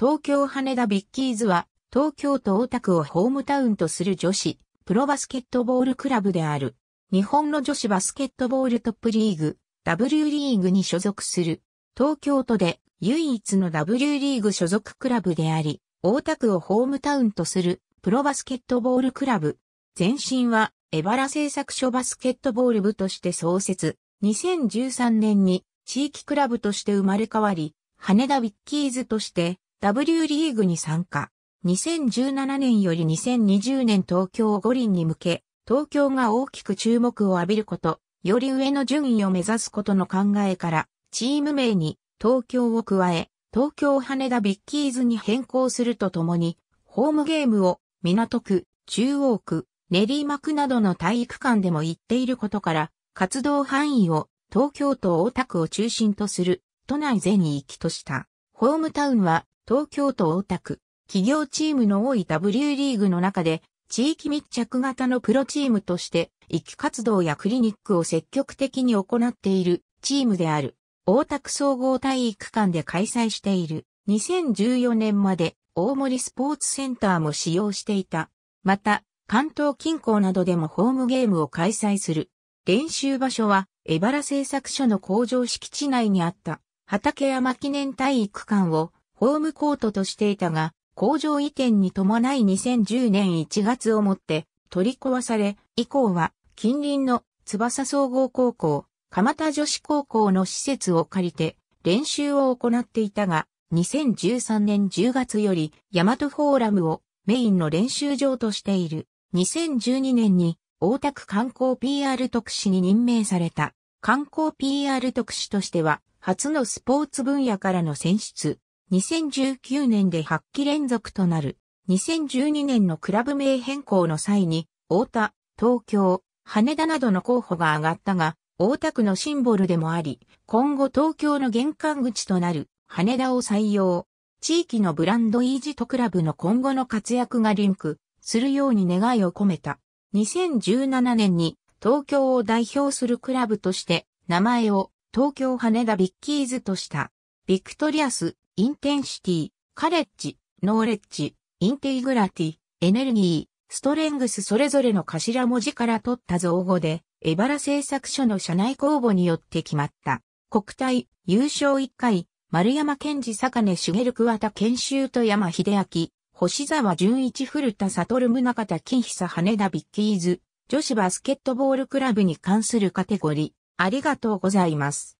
東京羽田ビッキーズは、東京都大田区をホームタウンとする女子、プロバスケットボールクラブである。日本の女子バスケットボールトップリーグ、W リーグに所属する。東京都で唯一の W リーグ所属クラブであり、大田区をホームタウンとするプロバスケットボールクラブ。前身は、エバラ製作所バスケットボール部として創設。2013年に地域クラブとして生まれ変わり、羽田ビッキーズとして W リーグに参加。2017年より2020年東京五輪に向け、東京が大きく注目を浴びること、より上の順位を目指すことの考えから、チーム名に東京を加え、東京羽田ビッキーズに変更するとともに、ホームゲームを港区、中央区、練馬区などの体育館でも行っていることから、活動範囲を東京都大田区を中心とする都内全域とした。ホームタウンは東京都大田区、企業チームの多い W リーグの中で、地域密着型のプロチームとして、域活動やクリニックを積極的に行っているチームである、大田区総合体育館で開催している、2014年まで大森スポーツセンターも使用していた。また、関東近郊などでもホームゲームを開催する。練習場所は、バ原製作所の工場敷地内にあった、畠山記念体育館をホームコートとしていたが、工場移転に伴い2010年1月をもって取り壊され、以降は近隣の翼総合高校、蒲田女子高校の施設を借りて練習を行っていたが、2013年10月よりヤマトフォーラムをメインの練習場としている。2012年に大田区観光 PR 特使に任命された。観光 PR 特使としては初のスポーツ分野からの選出、2019年で8期連続となる。2012年のクラブ名変更の際に、大田、東京、羽田などの候補が上がったが、大田区のシンボルでもあり、今後東京の玄関口となる羽田を採用。地域のブランドイージトクラブの今後の活躍がリンクするように願いを込めた。2017年に東京を代表するクラブとして名前を東京羽田ビッキーズとした。ビクトリアスインテンシティ、カレッジ、ノーレッジ、インテイグラティ、エネルギー、ストレングスそれぞれの頭文字から取った造語で、エバラ製作所の社内公募によって決まった。国体、優勝1回、丸山健二坂根茂桑田研修と山秀明、星沢純一古田悟宗方金久羽田ビッキーズ、女子バスケットボールクラブに関するカテゴリー、ありがとうございます。